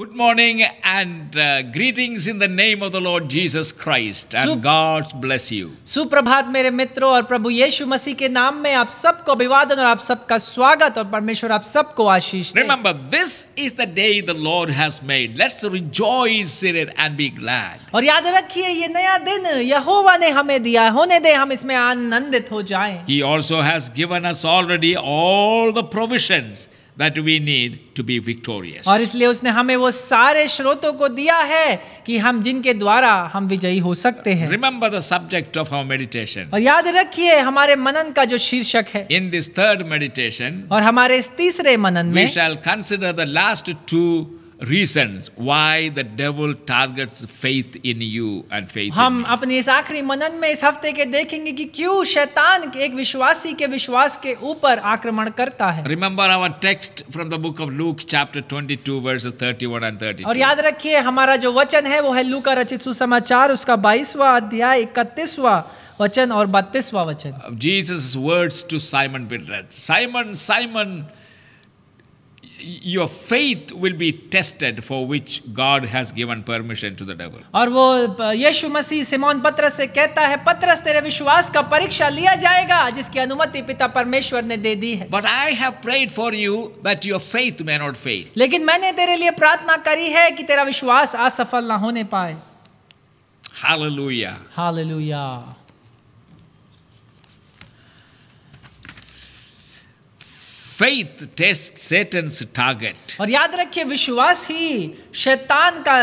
Good morning and uh, greetings in the name of the Lord Jesus Christ and God bless you. सुप्रभात मेरे मित्रों और प्रभु यीशु मसीह के नाम में आप सबको अभिवादन और आप सबका स्वागत और परमेश्वर आप सबको आशीष Remember this is the day the Lord has made. Let's rejoice in it and be glad. और याद रखिए ये नया दिन यहोवा ने हमें दिया होने दे हम इसमें आनंदित हो जाएं। He also has given us already all the provisions. that we need to be victorious. और इसलिए उसने हमें वो सारे स्रोतों को दिया है कि हम जिनके dwara hum vijayi ho sakte hain Remember the subject of our meditation. aur yaad rakhiye hamare manan ka jo shirshak hai In this third meditation, aur hamare is teesre manan mein we shall consider the last two reasons why the devil targets faith in you and faith हम अपने इस आखिरी मनन में इस हफ्ते के देखेंगे कि क्यों शैतान एक विश्वासी के विश्वास के ऊपर आक्रमण करता है Remember our text from the book of Luke chapter 22 verses 31 and 32 और याद रखिए हमारा जो वचन है वो है लू का रचित सुसमाचार उसका 22वां अध्याय 31वां वचन और 32वां वचन Jesus words to Simon Peter Simon Simon your faith will be tested for which God has given permission to the devil. और वो यीशु मसीह सिमोन पत्रस से कहता है पत्रस तेरे विश्वास का परीक्षा लिया जाएगा जिसकी अनुमति पिता परमेश्वर ने दे दी है. But I have prayed for you that your faith may not fail. लेकिन मैंने तेरे लिए प्रार्थना करी है कि तेरा विश्वास असफल ना होने पाए. Hallelujah. Hallelujah. faith tests Satan's target. और याद रखिए विश्वास ही शैतान का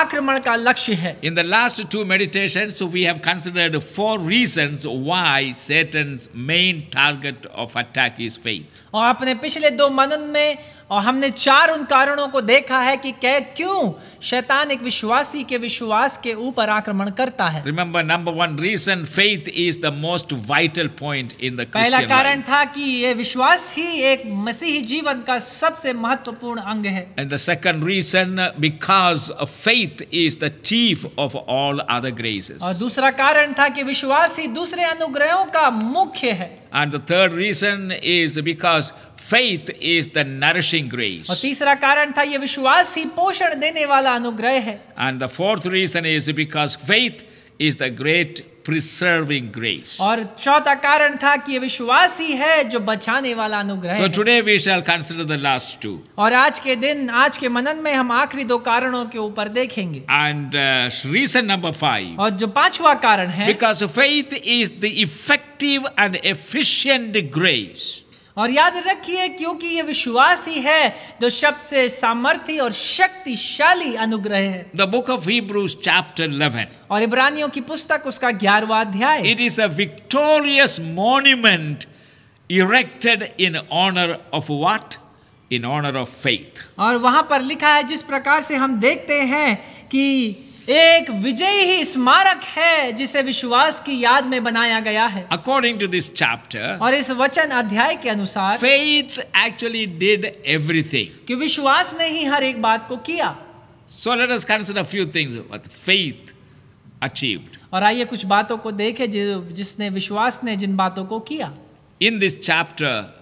आक्रमण का लक्ष्य है. In the last two meditations we have considered four reasons why Satan's main target of attack is faith. और आपने पिछले दो मनन में और हमने चार उन कारणों को देखा है कि क्या क्यों शैतान एक विश्वासी के विश्वास के ऊपर आक्रमण करता है remember number one reason faith is the most vital point in the पहला कारण था कि ये विश्वास ही एक मसीही जीवन का सबसे महत्वपूर्ण अंग है and the second reason because faith is the chief of all other graces और दूसरा कारण था कि विश्वास ही दूसरे अनुग्रहों का मुख्य है and the third reason is because faith is the nourishing grace और तीसरा कारण था ये विश्वास ही पोषण देने वाला अनुग्रह है and the fourth reason is because faith is the great preserving grace. और चौथा कारण था कि ये विश्वास ही है जो बचाने वाला अनुग्रह so today we shall consider the last two. और आज के दिन आज के मनन में हम आखिरी दो कारणों के ऊपर देखेंगे And uh, reason number 5 और जो पांचवा कारण है Because faith is the effective and efficient grace. और याद रखिए क्योंकि ये विश्वास ही है जो सबसे सामर्थ्य और शक्तिशाली अनुग्रह है the book of Hebrews chapter 11 और इब्रानियों की पुस्तक उसका ग्यारहवा अध्याय it is a victorious monument erected in honour of what in honour of faith और वहां पर लिखा है जिस प्रकार से हम देखते हैं कि एक विजयी ही स्मारक है जिसे विश्वास की याद में बनाया गया है अकॉर्डिंग टू दिस चैप्टर और इस वचन अध्याय के अनुसार फेथ एक्चुअली डिड एवरीथिंग कि विश्वास ने ही हर एक बात को किया so let us consider few things faith achieved और आइए कुछ बातों को देखें जिसने विश्वास ने जिन बातों को किया in this chapter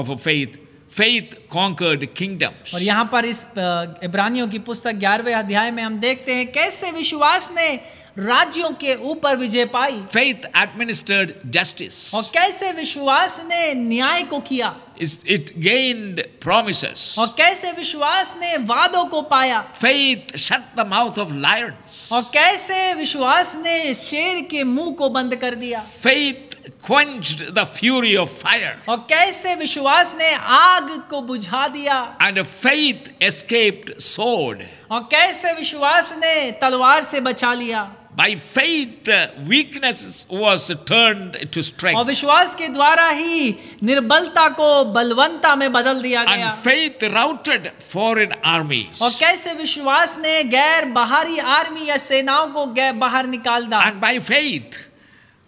of a faith faith conquered kingdoms. और यहाँ पर इस इब्रानियों की पुस्तक ग्यारहवें अध्याय में हम देखते हैं कैसे विश्वास ने राज्यों के ऊपर विजय पाई फेथ एडमिनिस्टर्ड जस्टिस और कैसे विश्वास ने न्याय को किया इट गेन्ड प्रोमिसेस और कैसे विश्वास ने वादों को पाया faith shut the mouth of lions और कैसे विश्वास ने शेर के मुंह को बंद कर दिया faith quenched the fury of fire. और कैसे विश्वास ने आग को बुझा दिया And faith escaped sword. और कैसे विश्वास ने तलवार से बचा लिया By faith, weakness was turned to strength. और विश्वास के द्वारा ही निर्बलता को बलवंता में बदल दिया गया And faith routed foreign armies. और कैसे विश्वास ने गैर बाहरी आर्मी या सेनाओं को बाहर निकाल दिया And by faith,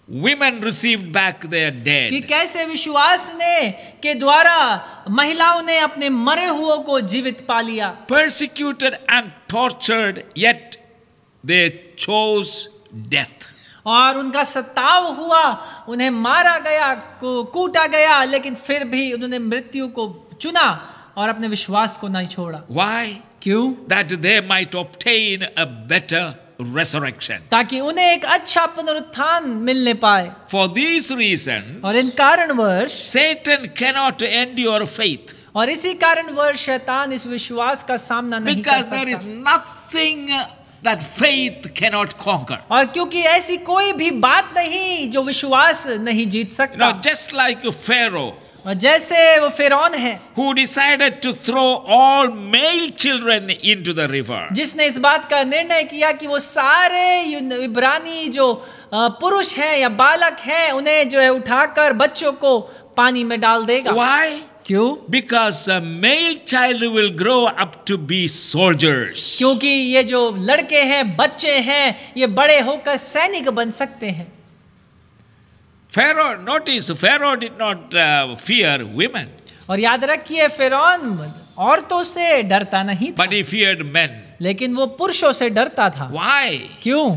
women received back their dead ki kaise vishwas ne ke dwara mahilaon ne apne mare huon ko jeevit pa liya persecuted and tortured yet they chose death और उनका सताव हुआ उन्हें मारा गया कूटा गया लेकिन फिर भी उन्होंने मृत्यु को चुना और अपने विश्वास को नहीं छोड़ा वाई क्यू that they might obtain a better resurrection taki unhe ek अच्छा पुनरुत्थान milne paaye for these aur in karan varsh satan cannot endure faith aur isi karan varsh shaitan is vishwas ka samna nahi kar sakta because there is nothing that faith cannot conquer. aur kyunki aisi koi bhi baat nahi jo vishwas nahi jeet sakta You just like Pharaoh. और जैसे वो फिरौन है who decided to throw all male children into the river जिसने इस बात का निर्णय किया कि वो सारे इब्रानी जो पुरुष हैं या बालक हैं उन्हें जो है उठाकर बच्चों को पानी में डाल देगा why क्यों because male child will grow up to be soldiers क्योंकि ये जो लड़के हैं बच्चे हैं ये बड़े होकर सैनिक बन सकते हैं Pharaoh, notice, Pharaoh did not uh, fear women. और याद रखिए फेरोन औरतों से डरता नहीं था। But he feared men. लेकिन वो पुरुषों से डरता था Why? क्यों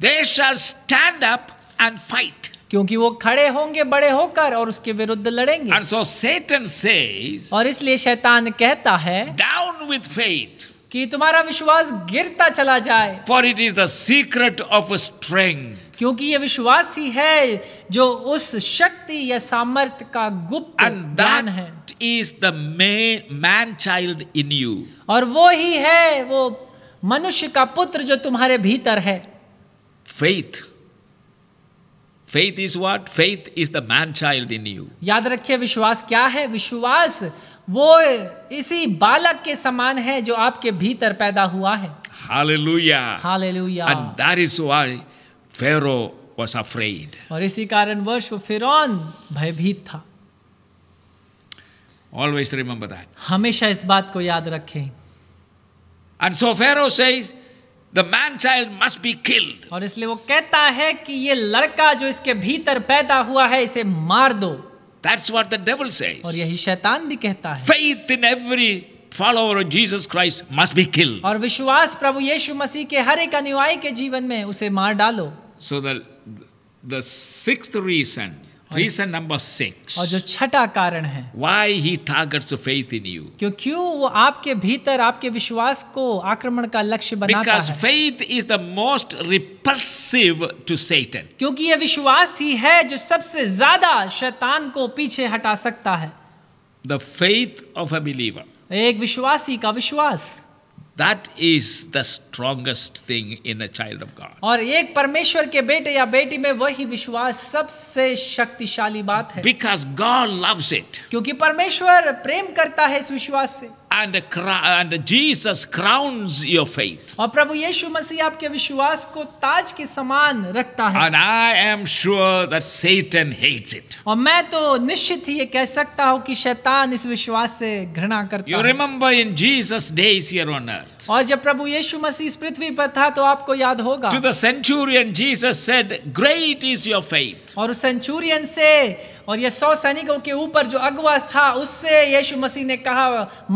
They shall stand up and fight. क्योंकि वो खड़े होंगे बड़े होकर और उसके विरुद्ध लड़ेंगे And so Satan says, और इसलिए शैतान कहता है डाउन विद फेथ कि तुम्हारा विश्वास गिरता चला जाए for it is the secret of strength क्योंकि ये विश्वास ही है जो उस शक्ति या सामर्थ्य का गुप्त दान है is the man child in you और वो ही है वो मनुष्य का पुत्र जो तुम्हारे भीतर है faith faith is what faith is the man child in you याद रखिए विश्वास क्या है विश्वास वो इसी बालक के समान है जो आपके भीतर पैदा हुआ है Hallelujah. Hallelujah. And that is why Pharaoh was afraid. और इसी कारणवश वो फिरौन भयभीत था Always remember that. हमेशा इस बात को याद रखें And so Pharaoh says, the man child must be killed. और इसलिए वो कहता है कि ये लड़का जो इसके भीतर पैदा हुआ है इसे मार दो That's what the devil says. और यही शैतान भी कहता है Faith in every follower of Jesus Christ must be killed. और विश्वास प्रभु यीशु मसीह के हर एक अनुयायी के जीवन में उसे मार डालो So the the sixth reason, reason number 6 और जो छठा कारण है Why he targets faith in you? क्यों क्यों वो आपके भीतर आपके विश्वास को आक्रमण का लक्ष्य बनाता Because है? Because faith is the most repulsive to Satan. क्योंकि ये विश्वास ही है जो सबसे ज्यादा शैतान को पीछे हटा सकता है. The faith of a believer. एक विश्वासी का विश्वास. That is the strongest thing in a child of God. और एक परमेश्वर के बेटे या बेटी में वही विश्वास सबसे शक्तिशाली बात है Because God loves it. क्योंकि परमेश्वर प्रेम करता है इस विश्वास से and and Jesus crowns your faith. और प्रभु यीशु मसीह आपके विश्वास को ताज के समान रखता है. And I am sure that Satan hates it. और मैं तो निश्चित ही ये कह सकता हूँ कि शैतान इस विश्वास से घृणा करता you है. You remember in Jesus days here on earth. और जब प्रभु यीशु मसीह इस पृथ्वी पर था तो आपको याद होगा. To the centurion Jesus said, "Great is your faith." और उस सेंचुरियन से और ये सौ सैनिकों के ऊपर जो अगवा था उससे यीशु मसीह ने कहा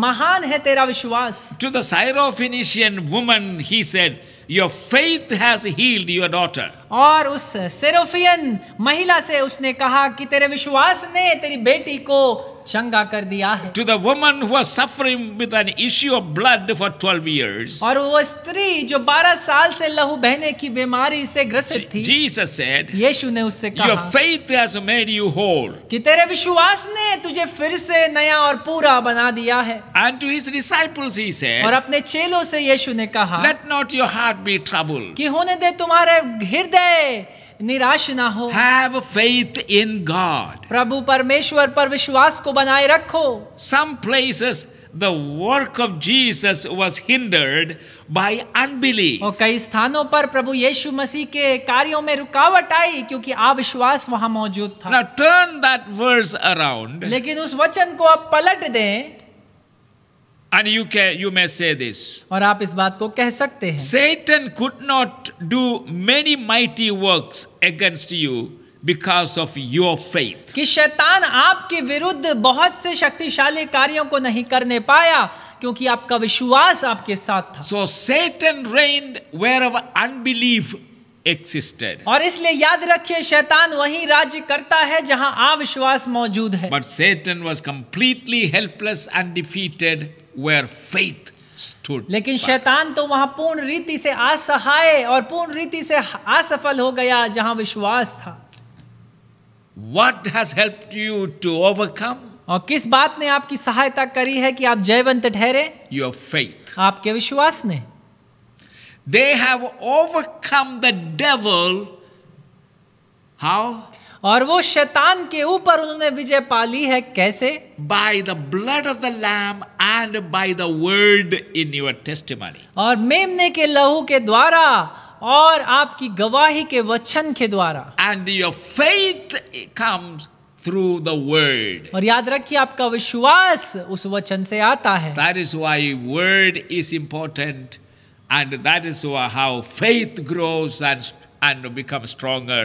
महान है तेरा विश्वास to the Syrophoenician woman he said Your faith has healed your daughter. और उस सेरोफियन महिला से उसने कहा कि तेरे विश्वास ने तेरी बेटी को चंगा कर दिया है to the woman who was suffering with an issue of blood for 12 years और वो स्त्री जो 12 साल से लहू बहने की बीमारी से ग्रसित थी जीसस सेड यीशु ने उससे कहा your faith has made you whole कि तेरे विश्वास ने तुझे फिर से नया और पूरा बना दिया है and to his disciples he said और अपने चेलों से यीशु ने कहा let not your heart be trouble कि होने दे तुम्हारे हृदय निराश ना हो हैव फेथ इन गॉड प्रभु परमेश्वर पर विश्वास को बनाए रखो some places the work of Jesus was hindered by unbelief. और कई स्थानों पर प्रभु यीशु मसीह के कार्यों में रुकावट आई क्योंकि अविश्वास वहां मौजूद था. Now turn that verse around. लेकिन उस वचन को आप पलट दें. And you can you may say this. और आप इस बात को कह सकते हैं Satan could not do many mighty works against you because of your faith. कि शैतान आपके विरुद्ध बहुत से शक्तिशाली कार्यों को नहीं करने पाया क्योंकि आपका विश्वास आपके साथ था So Satan reigned wherever unbelief existed. और इसलिए याद रखिए शैतान वहीं राज्य करता है जहां अविश्वास मौजूद है But Satan was completely helpless and defeated where faith stood. लेकिन शैतान तो वहां पूर्ण रीति से असहाय और पूर्ण रीति से असफल हो गया जहां विश्वास था What has helped you to overcome? और किस बात ने आपकी सहायता करी है कि आप जयवंत ठहरे योर फेथ आपके विश्वास ने they have overcome the devil how और वो शैतान के ऊपर उन्होंने विजय पाली है कैसे by the blood of the lamb and by the word in your testimony और मेमने के लहू के द्वारा और आपकी गवाही के वचन के द्वारा and your faith comes through the word और याद रखिए आपका विश्वास उस वचन से आता है that is why word is important and that is how faith grows and and becomes stronger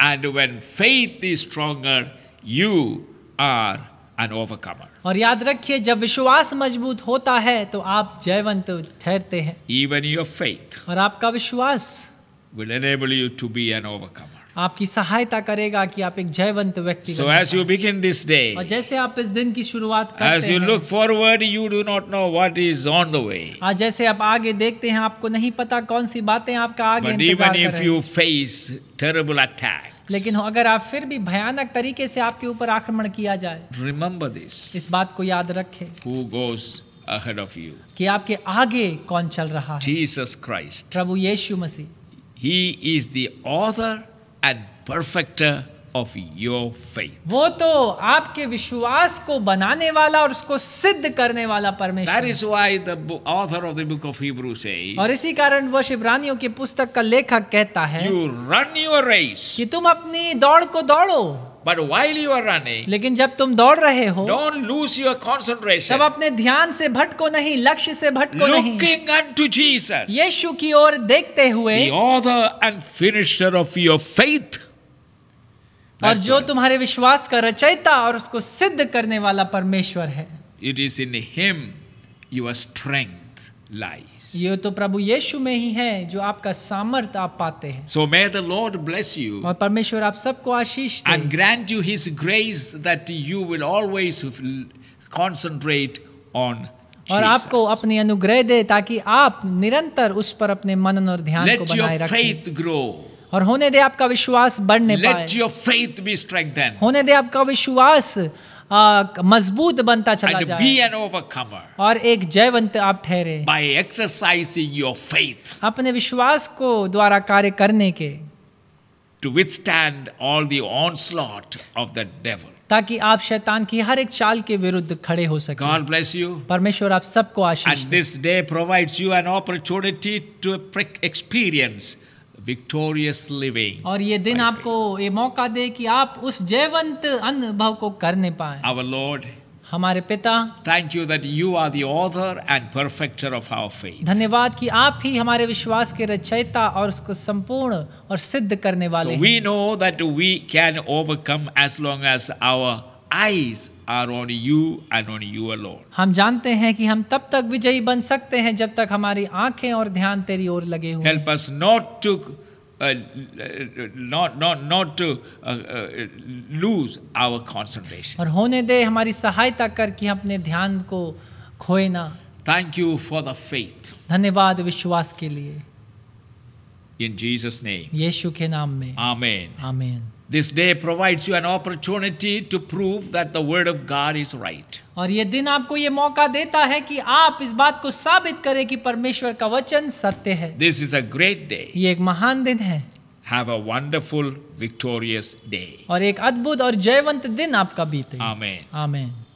And when faith is stronger, you are an overcomer. और याद रखिए जब विश्वास मजबूत होता है तो आप जयवंत ठहरते हैं Even your faith और आपका विश्वास will enable you to be an overcomer. आपकी सहायता करेगा कि आप एक जयवंत व्यक्ति so as you begin this day और जैसे आप इस दिन की शुरुआत करते as you look forward you do not know what is on the way हां जैसे आप आगे देखते हैं आपको नहीं पता कौन सी बातें आपका आगे इंतजार कर रही हैं if you face terrible attack लेकिन अगर आप फिर भी भयानक तरीके से आपके ऊपर आक्रमण किया जाए रिमेम्बर दिस इस बात को याद रखें who goes ahead of you कि आपके आगे कौन चल रहा है Jesus Christ प्रभु यीशु मसीह He is the author and perfect of your faith वो तो आपके विश्वास को बनाने वाला और उसको सिद्ध करने वाला परमेश्वर is why author of the book of Hebrew से और इसी कारण वह शिवरानियों की पुस्तक का लेखक कहता है यू रन योर रेस कि तुम अपनी दौड़ को दौड़ो but while you are running, लेकिन जब तुम दौड़ रहे हो डोंट लूज योर कॉन्सेंट्रेशन तब अपने ध्यान से भटको नहीं लक्ष्य से भटको Looking नहीं। unto Jesus, यीशु की ओर देखते हुए और जो तुम्हारे विश्वास का रचयिता और उसको सिद्ध करने वाला परमेश्वर है it is in him your strength life ये तो प्रभु यीशु में ही है जो आपका सामर्थ आप पाते हैं so may the Lord bless you और परमेश्वर आप सबको आशीष दे and grant you his grace that you will always concentrate on और आपको अपने अनुग्रह दे ताकि आप निरंतर उस पर अपने मनन और ध्यान Let को बनाए रखें faith grow. और होने दे आपका विश्वास बढ़ने Let पाए your faith be strengthened. होने दे आपका विश्वास मजबूत बनता चला जाए बी एन ओवरकमर और एक जयवंत आप ठहरे बाय एक्सरसाइजिंग योर फेथ अपने विश्वास को द्वारा कार्य करने के to withstand all the onslaught of the devil ताकि आप शैतान की हर एक चाल के विरुद्ध खड़े हो सके गॉड ब्लेस यू परमेश्वर आप सबको आशीष this day provides you an opportunity to experience victorious living और ये दिन आपको ये मौका दे कि आप उस जयवंत अनुभव को करने पाए अवर लॉर्ड हमारे पिता thank you that you are the author and perfecter of our faith धन्यवाद कि आप ही हमारे विश्वास के रचयिता और उसको संपूर्ण और सिद्ध करने वाले we know that we can overcome as long as our eyes are on you and on you alone. हम जानते हैं कि हम तब तक विजयी बन सकते हैं जब तक हमारी आंखें और ध्यान तेरी ओर लगे हुए Help us not to uh, not not not to uh, uh, lose our concentration. और होने दे हमारी सहायता कर कि अपने ध्यान को खोए ना. Thank you for the faith. धन्यवाद विश्वास के लिए. In Jesus name. यीशु के नाम में. Amen. Amen. This day provides you an opportunity to prove that the word of God is right. और ये दिन आपको ये मौका देता है कि आप इस बात को साबित करें कि परमेश्वर का वचन सत्य है This is a great day. ये एक महान दिन है Have a wonderful victorious day. और एक अद्भुत और जयवंत दिन आपका बीते। Amen. Amen.